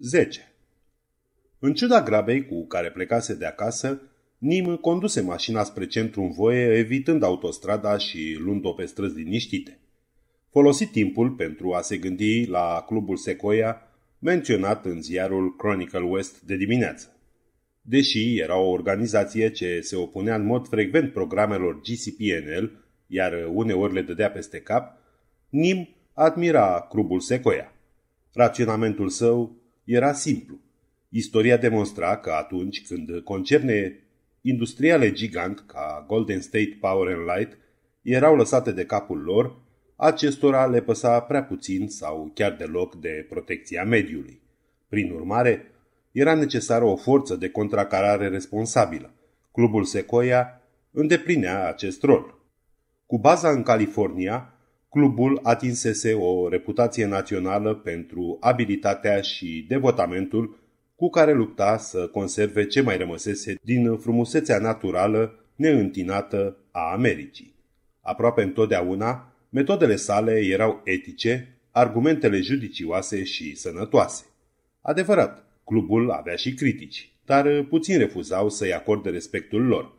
10. În ciuda grabei cu care plecase de acasă, Nim conduse mașina spre centru în voie, evitând autostrada și luând-o pe străzi liniștite. Folosi timpul pentru a se gândi la clubul Sequoia, menționat în ziarul Chronicle West de dimineață. Deși era o organizație ce se opunea în mod frecvent programelor GCPNL, iar uneori le dădea peste cap, Nim admira clubul Sequoia. Raționamentul său era simplu. Istoria demonstra că atunci când concerne industriale gigant ca Golden State Power and Light erau lăsate de capul lor, acestora le păsa prea puțin sau chiar deloc de protecția mediului. Prin urmare, era necesară o forță de contracarare responsabilă. Clubul Sequoia îndeplinea acest rol. Cu baza în California, clubul atinsese o reputație națională pentru abilitatea și devotamentul cu care lupta să conserve ce mai rămăsese din frumusețea naturală neîntinată a Americii. Aproape întotdeauna, metodele sale erau etice, argumentele judicioase și sănătoase. Adevărat, clubul avea și critici, dar puțin refuzau să-i acorde respectul lor.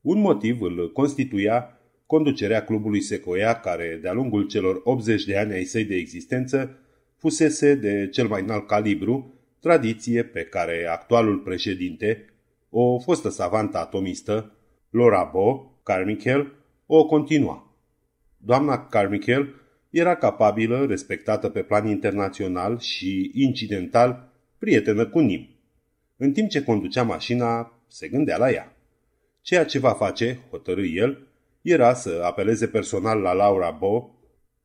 Un motiv îl constituia Conducerea clubului Secoia, care de-a lungul celor 80 de ani ai săi de existență, fusese de cel mai înalt calibru, tradiție pe care actualul președinte, o fostă savantă atomistă, Laura Bo, Carmichael, o continua. Doamna Carmichael era capabilă, respectată pe plan internațional și, incidental, prietenă cu Nim. În timp ce conducea mașina, se gândea la ea. Ceea ce va face, hotărâi el, era să apeleze personal la Laura Bo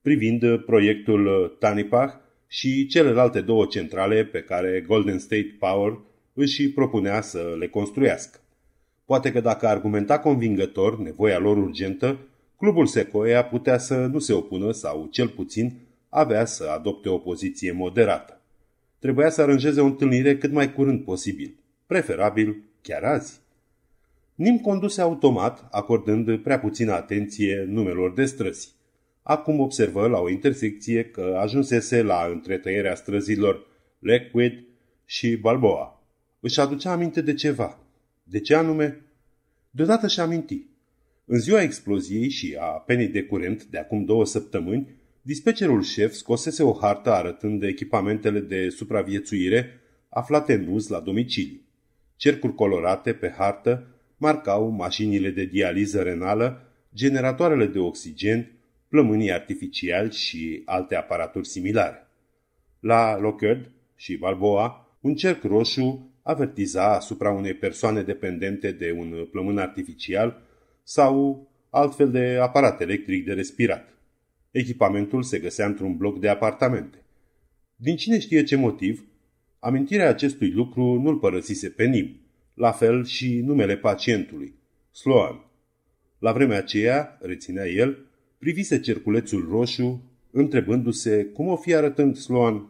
privind uh, proiectul uh, Tanipah și celelalte două centrale pe care Golden State Power își propunea să le construiască. Poate că dacă argumenta convingător nevoia lor urgentă, clubul Sequoia putea să nu se opună sau, cel puțin, avea să adopte o poziție moderată. Trebuia să aranjeze o întâlnire cât mai curând posibil, preferabil chiar azi. Nim conduse automat, acordând prea puțină atenție numelor de străzi. Acum observă la o intersecție că ajunsese la întretăierea străzilor Lakewood și Balboa. Își aducea aminte de ceva. De ce anume? Deodată și aminti. În ziua exploziei și a penii de curent de acum două săptămâni, dispecerul șef scosese o hartă arătând echipamentele de supraviețuire aflate în uz la domiciliu. Cercuri colorate pe hartă marcau mașinile de dializă renală, generatoarele de oxigen, plămânii artificiali și alte aparaturi similare. La Lockhart și Balboa, un cerc roșu avertiza asupra unei persoane dependente de un plămân artificial sau altfel de aparat electric de respirat. Echipamentul se găsea într-un bloc de apartamente. Din cine știe ce motiv, amintirea acestui lucru nu-l părăsise pe Nim la fel și numele pacientului, Sloan. La vremea aceea, reținea el, privise cerculețul roșu, întrebându-se cum o fi arătând Sloan.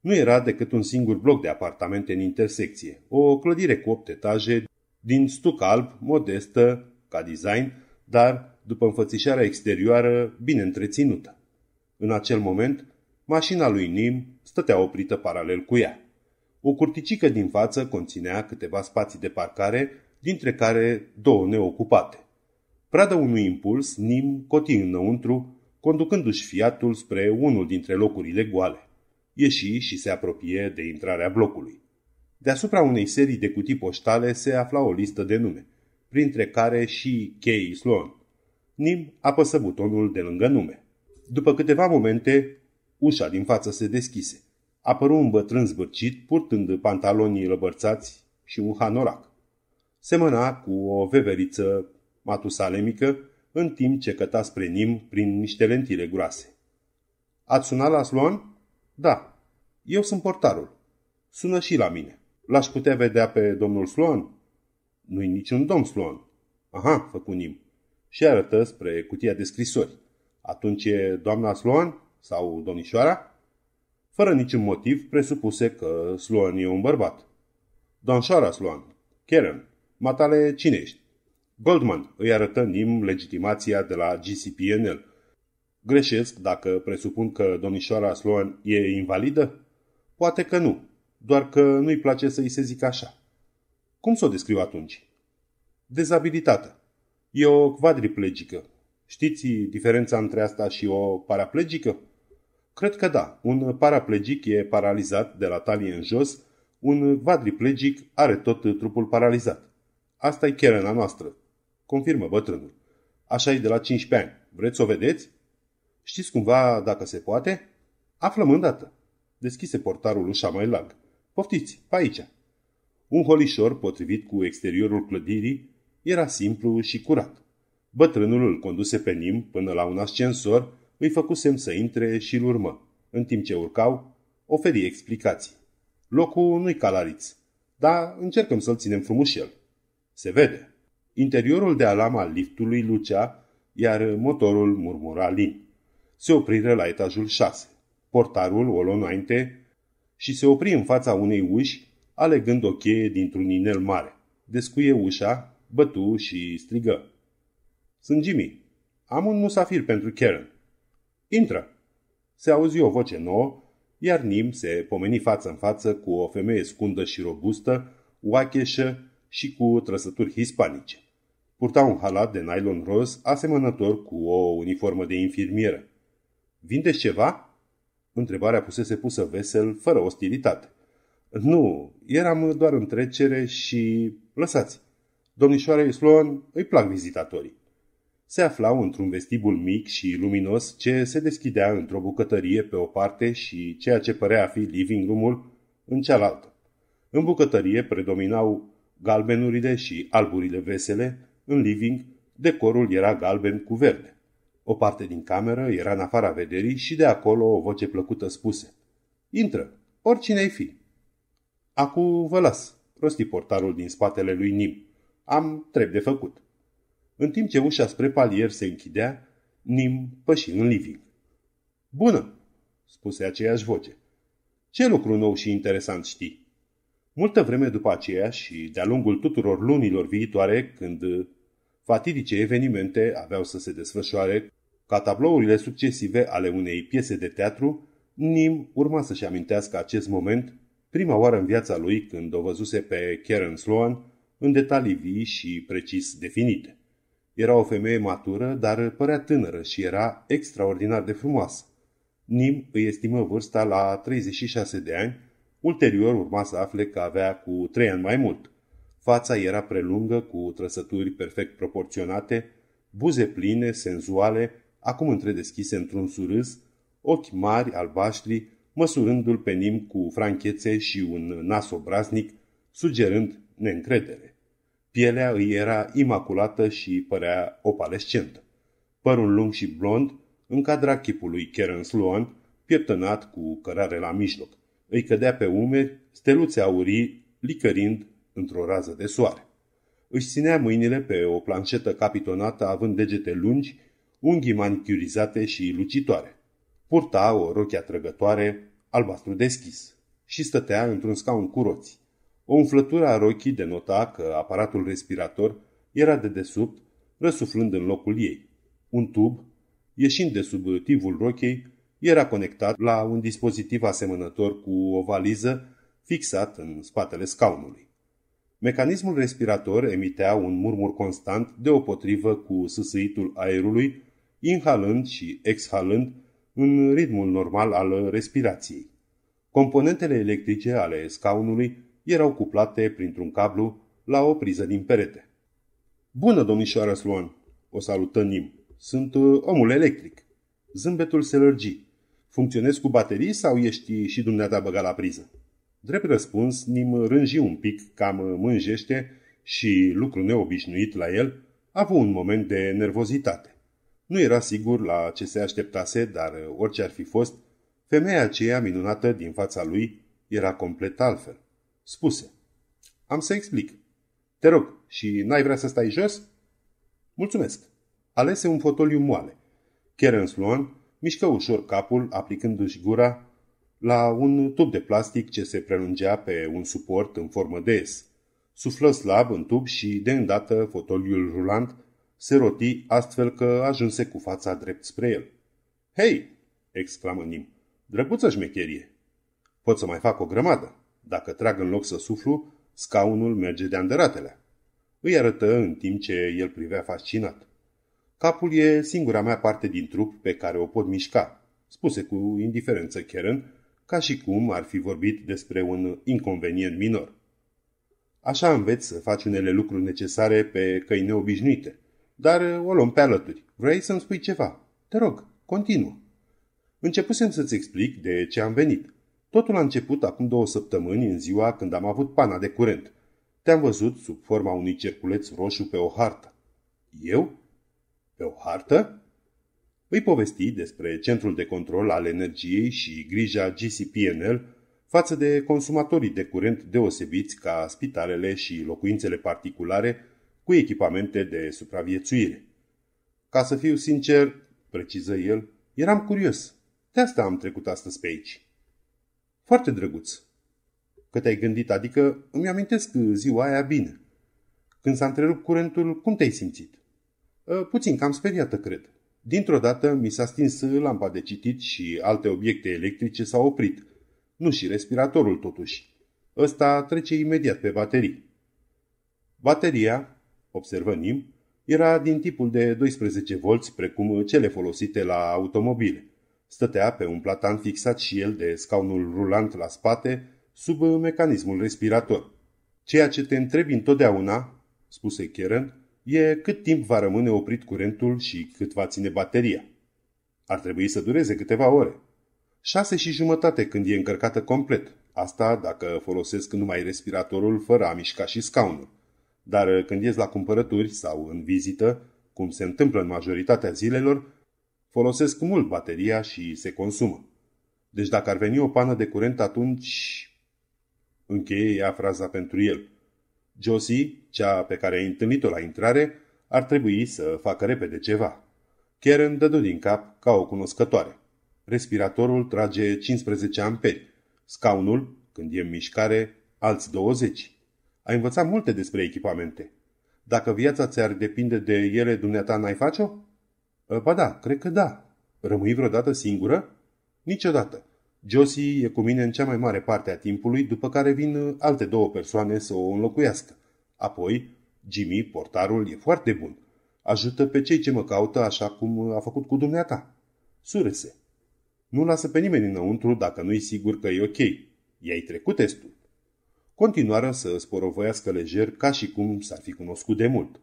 Nu era decât un singur bloc de apartamente în intersecție, o clădire cu opt etaje, din stuc alb, modestă, ca design, dar, după înfățișarea exterioară, bine întreținută. În acel moment, mașina lui Nim stătea oprită paralel cu ea. O curticică din față conținea câteva spații de parcare, dintre care două neocupate. Pradă unui impuls, Nim coti înăuntru, conducându-și fiatul spre unul dintre locurile goale. Ieși și se apropie de intrarea blocului. Deasupra unei serii de cutii poștale se afla o listă de nume, printre care și Kay Sloan. Nim apăsă butonul de lângă nume. După câteva momente, ușa din față se deschise. Apăru un bătrân zbârcit, purtând pantalonii lăbărțați și un hanorac. Semăna cu o veveriță matusalemică, în timp ce căta spre Nim prin niște lentile groase. Ați sunat la Sloan? Da. Eu sunt portarul. Sună și la mine. L-aș putea vedea pe domnul Sloan? Nu-i niciun domn Sloan. Aha, făcu Nim. Și arătă spre cutia de scrisori. Atunci e doamna Sloan sau domnișoara? fără niciun motiv, presupuse că Sloan e un bărbat. Danșara Sloan, Karen, matale cine ești? Goldman îi arătă Nim legitimația de la GCPNL. Greșesc dacă presupun că domnișoara Sloan e invalidă? Poate că nu, doar că nu-i place să-i se zică așa. Cum să o descriu atunci? Dezabilitată. E o quadriplegică. Știți diferența între asta și o paraplegică? Cred că da. Un paraplegic e paralizat de la talie în jos, un quadriplegic are tot trupul paralizat. Asta e cherena noastră, confirmă bătrânul. Așa e de la 15 ani. Vreți să o vedeți? Știți cumva dacă se poate? Aflăm îndată. Deschise portarul ușa mai larg. Poftiți, pe aici. Un holișor potrivit cu exteriorul clădirii era simplu și curat. Bătrânul îl conduse pe Nim până la un ascensor îi făcu semn să intre și îl urmă. În timp ce urcau, oferi explicații. Locul nu-i calariț, dar încercăm să-l ținem frumușel. Se vede. Interiorul de alam al liftului lucea, iar motorul murmura lin. Se opriră la etajul 6. Portarul o luă înainte și se opri în fața unei uși, alegând o cheie dintr-un inel mare. Descuie ușa, bătu și strigă. Sunt Jimmy. Am un musafir pentru Karen. Intră! Se auzi o voce nouă, iar Nim se pomeni față în față cu o femeie scundă și robustă, oacheșă și cu trăsături hispanice. Purta un halat de nylon roz asemănător cu o uniformă de infirmieră. Vindeți ceva?" Întrebarea pusese pusă vesel, fără ostilitate. Nu, eram doar în trecere și... Lăsați. Domnișoarei Sloan îi plac vizitatorii se aflau într-un vestibul mic și luminos ce se deschidea într-o bucătărie pe o parte și ceea ce părea a fi living room-ul în cealaltă. În bucătărie predominau galbenurile și alburile vesele, în living decorul era galben cu verde. O parte din cameră era în afara vederii și de acolo o voce plăcută spuse. Intră, oricine i fi. Acu vă las, rosti portarul din spatele lui Nim. Am treb de făcut. În timp ce ușa spre palier se închidea, Nim păși în living. Bună!" spuse aceeași voce. Ce lucru nou și interesant știi?" Multă vreme după aceea și de-a lungul tuturor lunilor viitoare, când fatidice evenimente aveau să se desfășoare ca tablourile succesive ale unei piese de teatru, Nim urma să-și amintească acest moment, prima oară în viața lui când o văzuse pe Karen Sloan, în detalii vii și precis definite. Era o femeie matură, dar părea tânără și era extraordinar de frumoasă. Nim îi estimă vârsta la 36 de ani, ulterior urma să afle că avea cu 3 ani mai mult. Fața era prelungă, cu trăsături perfect proporționate, buze pline, senzuale, acum întredeschise într-un surâs, ochi mari, albaștri, măsurându-l pe Nim cu franchețe și un nas obraznic, sugerând neîncredere. Pielea îi era imaculată și părea opalescentă. Părul lung și blond încadra chipul lui Karen Sloan, pieptănat cu cărare la mijloc. Îi cădea pe umeri steluțe aurii, licărind într-o rază de soare. Își ținea mâinile pe o planșetă capitonată având degete lungi, unghii manicurizate și lucitoare. Purta o rochie atrăgătoare, albastru deschis, și stătea într-un scaun cu roți. O umflătură a rochii denota că aparatul respirator era de desubt, răsuflând în locul ei. Un tub, ieșind de sub tivul rochei, era conectat la un dispozitiv asemănător cu o valiză fixat în spatele scaunului. Mecanismul respirator emitea un murmur constant deopotrivă cu sâsâitul aerului, inhalând și exhalând în ritmul normal al respirației. Componentele electrice ale scaunului erau cuplate printr-un cablu la o priză din perete. Bună, domnișoară Sloan!" o salută Nim. Sunt uh, omul electric." Zâmbetul se lărgi. Funcționezi cu baterii sau ești și dumneata băgat la priză?" Drept răspuns, Nim rânji un pic, cam mânjește și, lucru neobișnuit la el, a avut un moment de nervozitate. Nu era sigur la ce se așteptase, dar uh, orice ar fi fost, femeia aceea minunată din fața lui era complet altfel. Spuse. Am să explic. Te rog, și n-ai vrea să stai jos? Mulțumesc. Alese un fotoliu moale. Karen Sloan mișcă ușor capul, aplicându-și gura la un tub de plastic ce se prelungea pe un suport în formă de S. Suflă slab în tub și, de îndată, fotoliul rulant se roti astfel că ajunse cu fața drept spre el. Hei!" exclamă Nim. Drăguță șmecherie! Pot să mai fac o grămadă!" Dacă trag în loc să suflu, scaunul merge de anderatele. Îi arătă în timp ce el privea fascinat. Capul e singura mea parte din trup pe care o pot mișca, spuse cu indiferență Karen, ca și cum ar fi vorbit despre un inconvenient minor. Așa înveți să faci unele lucruri necesare pe căi neobișnuite. Dar o luăm pe alături. Vrei să-mi spui ceva? Te rog, continuă. Începusem să-ți explic de ce am venit. Totul a început acum două săptămâni, în ziua când am avut pana de curent. Te-am văzut sub forma unui cerculeț roșu pe o hartă. Eu? Pe o hartă? Îi povesti despre centrul de control al energiei și grija GCPNL față de consumatorii de curent deosebiți ca spitalele și locuințele particulare cu echipamente de supraviețuire. Ca să fiu sincer, preciză el, eram curios. De asta am trecut astăzi pe aici. Foarte drăguț. Că te-ai gândit, adică îmi amintesc ziua aia bine. Când s-a întrerupt curentul, cum te-ai simțit? Ă, puțin, cam speriată, cred. Dintr-o dată mi s-a stins lampa de citit și alte obiecte electrice s-au oprit. Nu și respiratorul, totuși. Ăsta trece imediat pe baterii. Bateria, observă Nim, era din tipul de 12 volți precum cele folosite la automobile. Stătea pe un platan fixat și el de scaunul rulant la spate, sub mecanismul respirator. Ceea ce te întrebi întotdeauna, spuse Keren, e cât timp va rămâne oprit curentul și cât va ține bateria. Ar trebui să dureze câteva ore. Șase și jumătate când e încărcată complet. Asta dacă folosesc numai respiratorul fără a mișca și scaunul. Dar când ies la cumpărături sau în vizită, cum se întâmplă în majoritatea zilelor, folosesc mult bateria și se consumă. Deci dacă ar veni o pană de curent, atunci... Încheie ea fraza pentru el. Josie, cea pe care ai întâlnit-o la intrare, ar trebui să facă repede ceva. Karen dădu din cap ca o cunoscătoare. Respiratorul trage 15 amperi. Scaunul, când e în mișcare, alți 20. Ai învățat multe despre echipamente. Dacă viața ți-ar depinde de ele, dumneata n-ai face-o? Ă, ba da, cred că da. Rămâi vreodată singură? Niciodată. Josie e cu mine în cea mai mare parte a timpului, după care vin ă, alte două persoane să o înlocuiască. Apoi, Jimmy, portarul, e foarte bun. Ajută pe cei ce mă caută așa cum ă, a făcut cu dumneata. Surese. Nu lasă pe nimeni înăuntru dacă nu-i sigur că e ok. I-ai trecut testul. Continuară să sporovăiască lejer ca și cum s-ar fi cunoscut de mult.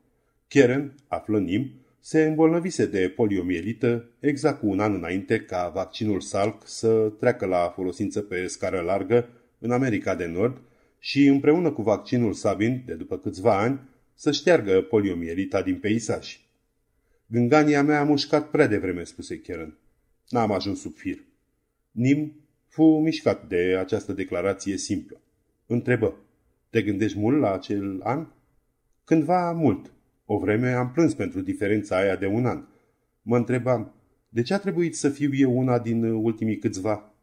Karen, află Nim, se îmbolnăvise de poliomielită exact cu un an înainte ca vaccinul Salk să treacă la folosință pe scară largă în America de Nord și împreună cu vaccinul Sabin de după câțiva ani să șteargă poliomielita din peisaj. Gângania mea a mușcat prea devreme, spuse Kieran. N-am ajuns sub fir. Nim fu mișcat de această declarație simplă. Întrebă, te gândești mult la acel an? Cândva mult, o vreme am plâns pentru diferența aia de un an. Mă întrebam, de ce a trebuit să fiu eu una din ultimii câțiva?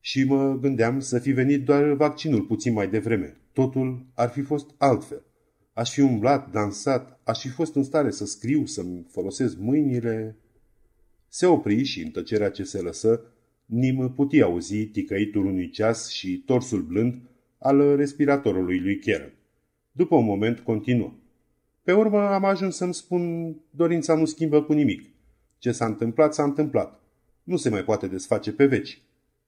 Și mă gândeam să fi venit doar vaccinul puțin mai devreme. Totul ar fi fost altfel. Aș fi umblat, dansat, aș fi fost în stare să scriu, să-mi folosesc mâinile. Se opri și în tăcerea ce se lăsă, Nim puti auzi ticăitul unui ceas și torsul blând al respiratorului lui Kieran. După un moment continuă. Pe urmă am ajuns să-mi spun dorința nu schimbă cu nimic. Ce s-a întâmplat, s-a întâmplat. Nu se mai poate desface pe veci.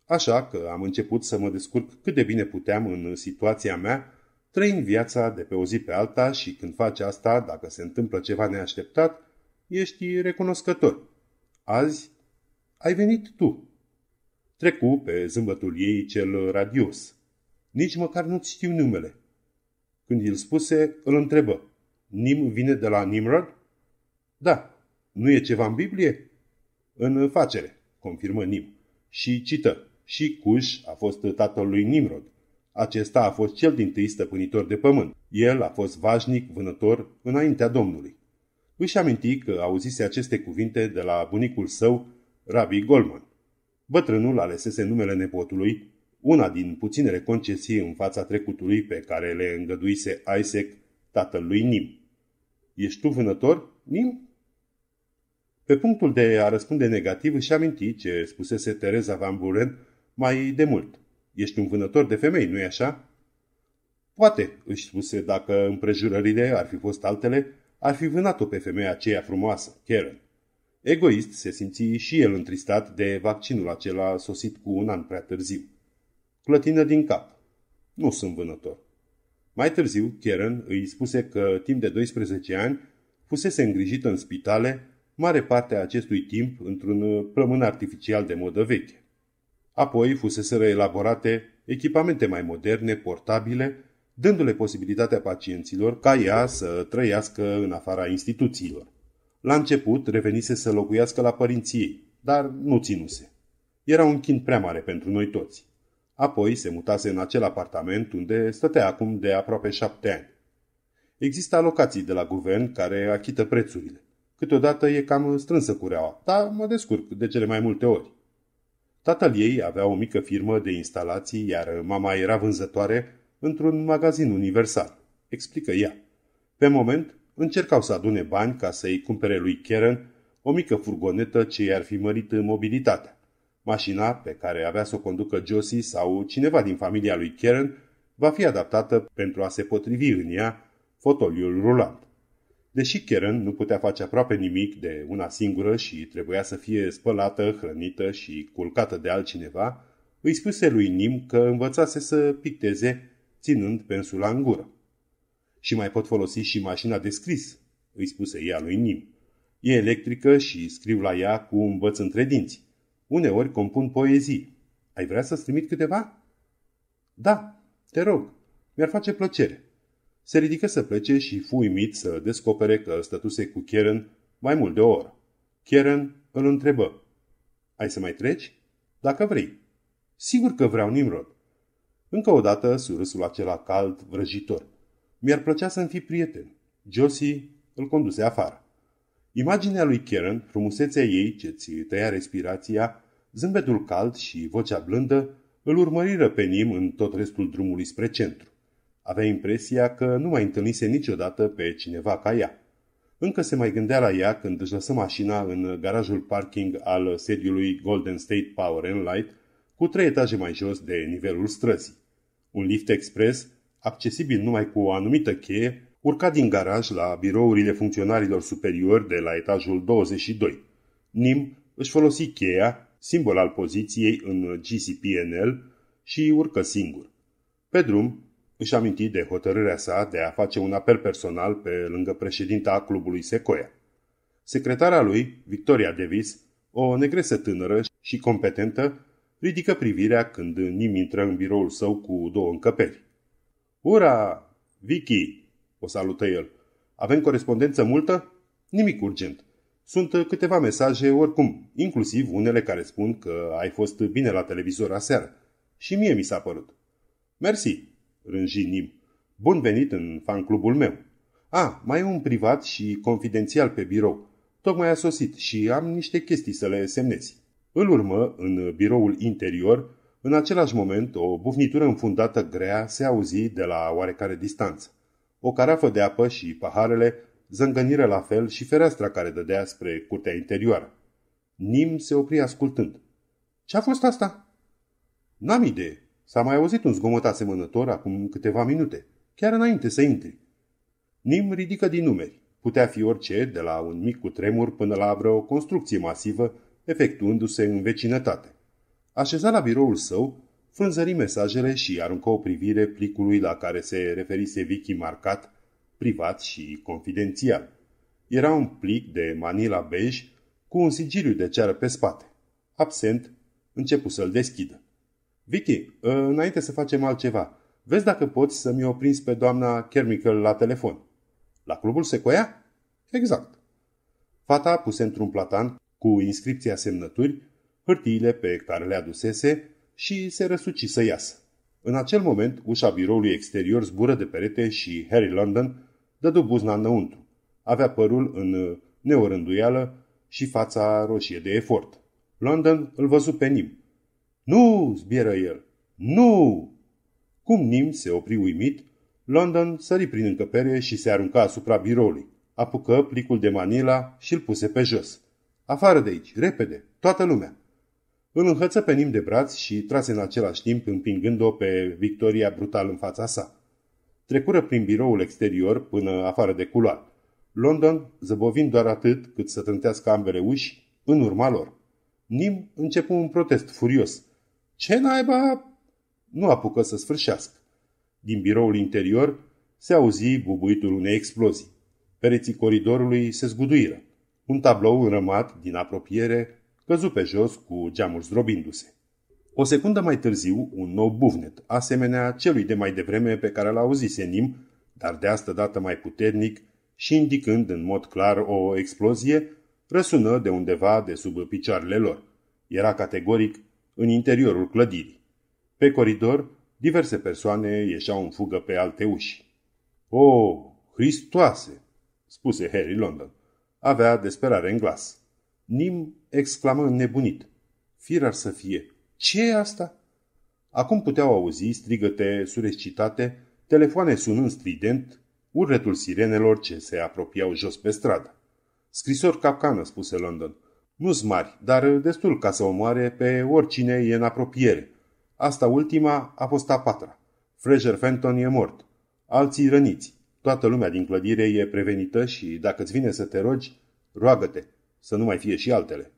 Așa că am început să mă descurc cât de bine puteam în situația mea, trăind viața de pe o zi pe alta și când faci asta, dacă se întâmplă ceva neașteptat, ești recunoscător. Azi ai venit tu. Trecu pe zâmbătul ei cel radios. Nici măcar nu-ți știu numele. Când îl spuse, îl întrebă. Nim vine de la Nimrod? Da. Nu e ceva în Biblie? În facere, confirmă Nim. Și cită. Și Cuș a fost tatăl lui Nimrod. Acesta a fost cel din tâi stăpânitor de pământ. El a fost vașnic, vânător, înaintea Domnului. Își aminti că auzise aceste cuvinte de la bunicul său, Rabbi Goldman. Bătrânul alesese numele nepotului, una din puținele concesii în fața trecutului pe care le îngăduise Isaac tatălui Nim. Ești tu vânător, Nim? Pe punctul de a răspunde negativ își aminti ce spusese Tereza Van Buren mai de mult. Ești un vânător de femei, nu-i așa? Poate, își spuse, dacă împrejurările ar fi fost altele, ar fi vânat-o pe femeia aceea frumoasă, Karen. Egoist se simți și el întristat de vaccinul acela sosit cu un an prea târziu. Clătină din cap. Nu sunt vânător. Mai târziu, Kieran îi spuse că timp de 12 ani fusese îngrijită în spitale mare parte a acestui timp într-un uh, plămân artificial de modă veche. Apoi fusese elaborate echipamente mai moderne, portabile, dându-le posibilitatea pacienților ca ea să trăiască în afara instituțiilor. La început revenise să locuiască la părinții, dar nu ținuse. Era un chin prea mare pentru noi toți. Apoi se mutase în acel apartament unde stătea acum de aproape șapte ani. Există alocații de la guvern care achită prețurile. Câteodată e cam strânsă cureaua, dar mă descurc de cele mai multe ori. Tatăl ei avea o mică firmă de instalații, iar mama era vânzătoare într-un magazin universal. Explică ea. Pe moment, încercau să adune bani ca să-i cumpere lui Karen o mică furgonetă ce i-ar fi mărit mobilitatea. Mașina pe care avea să o conducă Josie sau cineva din familia lui Karen va fi adaptată pentru a se potrivi în ea fotoliul rulant. Deși Karen nu putea face aproape nimic de una singură și trebuia să fie spălată, hrănită și culcată de altcineva, îi spuse lui Nim că învățase să picteze ținând pensula în gură. Și mai pot folosi și mașina de scris, îi spuse ea lui Nim. E electrică și scriu la ea cu un băț între dinți. Uneori compun poezii. Ai vrea să-ți trimit câteva? Da, te rog. Mi-ar face plăcere. Se ridică să plece și fu uimit să descopere că stătuse cu Kieran mai mult de o oră. Kieran îl întrebă. Ai să mai treci? Dacă vrei. Sigur că vreau, Nimrod. Încă o dată surâsul acela cald, vrăjitor. Mi-ar plăcea să-mi fi prieten. Josie îl conduse afară. Imaginea lui Karen, frumusețea ei ce ți tăia respirația, zâmbetul cald și vocea blândă îl urmăriră pe Nim în tot restul drumului spre centru. Avea impresia că nu mai întâlnise niciodată pe cineva ca ea. Încă se mai gândea la ea când își lăsă mașina în garajul parking al sediului Golden State Power and Light, cu trei etaje mai jos de nivelul străzii. Un lift expres, accesibil numai cu o anumită cheie, urca din garaj la birourile funcționarilor superiori de la etajul 22. Nim își folosi cheia simbol al poziției în GCPNL, și urcă singur. Pe drum, își aminti de hotărârea sa de a face un apel personal pe lângă președinta clubului Sequoia. Secretarea lui, Victoria Davis, o negresă tânără și competentă, ridică privirea când Nim intră în biroul său cu două încăperi. Ura! Vicky! O salută el. Avem corespondență multă? Nimic urgent. Sunt uh, câteva mesaje oricum, inclusiv unele care spun că ai fost bine la televizor aseară. Și mie mi s-a părut. Mersi, rânji Nim. Bun venit în fan clubul meu. A, mai e un privat și confidențial pe birou. Tocmai a sosit și am niște chestii să le semnezi. Îl urmă în biroul interior. În același moment, o bufnitură înfundată grea se auzi de la oarecare distanță. O carafă de apă și paharele zângănire la fel și fereastra care dădea spre curtea interioară. Nim se opri ascultând. Ce-a fost asta? N-am idee. S-a mai auzit un zgomot asemănător acum câteva minute, chiar înainte să intri. Nim ridică din numeri. Putea fi orice, de la un mic cutremur până la vreo construcție masivă, efectuându-se în vecinătate. Așeza la biroul său, frânzări mesajele și aruncă o privire plicului la care se referise Vicky marcat, privat și confidențial. Era un plic de manila bej cu un sigiliu de ceară pe spate. Absent, începu să-l deschidă. Vicky, ă, înainte să facem altceva, vezi dacă poți să-mi o pe doamna Kermichel la telefon. La clubul Secoia? Exact. Fata puse într-un platan cu inscripția semnături hârtiile pe care le adusese și se răsuci să iasă. În acel moment, ușa biroului exterior zbură de perete și Harry London dădu buzna înăuntru. Avea părul în uh, neorânduială și fața roșie de efort. London îl văzu pe Nim. Nu!" zbieră el. Nu!" Cum Nim se opri uimit, London sări prin încăpere și se arunca asupra biroului. Apucă plicul de Manila și îl puse pe jos. Afară de aici, repede, toată lumea!" Îl înhăță pe Nim de braț și trase în același timp împingând-o pe Victoria brutal în fața sa trecură prin biroul exterior până afară de culoar. London, zăbovind doar atât cât să trântească ambele uși, în urma lor. Nim începu un protest furios. Ce naiba? Nu apucă să sfârșească. Din biroul interior se auzi bubuitul unei explozii. Pereții coridorului se zguduiră. Un tablou înrămat din apropiere căzu pe jos cu geamul zdrobindu-se. O secundă mai târziu, un nou buvnet, asemenea celui de mai devreme pe care l zis Nim, dar de asta dată mai puternic și indicând în mod clar o explozie, răsună de undeva de sub picioarele lor. Era categoric în interiorul clădirii. Pe coridor, diverse persoane ieșeau în fugă pe alte uși. O, oh, Hristoase!" spuse Harry London. Avea desperare în glas. Nim exclamă înnebunit. Firar ar să fie!" Ce e asta? Acum puteau auzi strigăte surescitate, telefoane sunând strident, urletul sirenelor ce se apropiau jos pe stradă. Scrisori capcană, spuse London. Nu-s mari, dar destul ca să omoare pe oricine e în apropiere. Asta ultima a fost a patra. Fraser Fenton e mort. Alții răniți. Toată lumea din clădire e prevenită și, dacă îți vine să te rogi, roagă-te să nu mai fie și altele.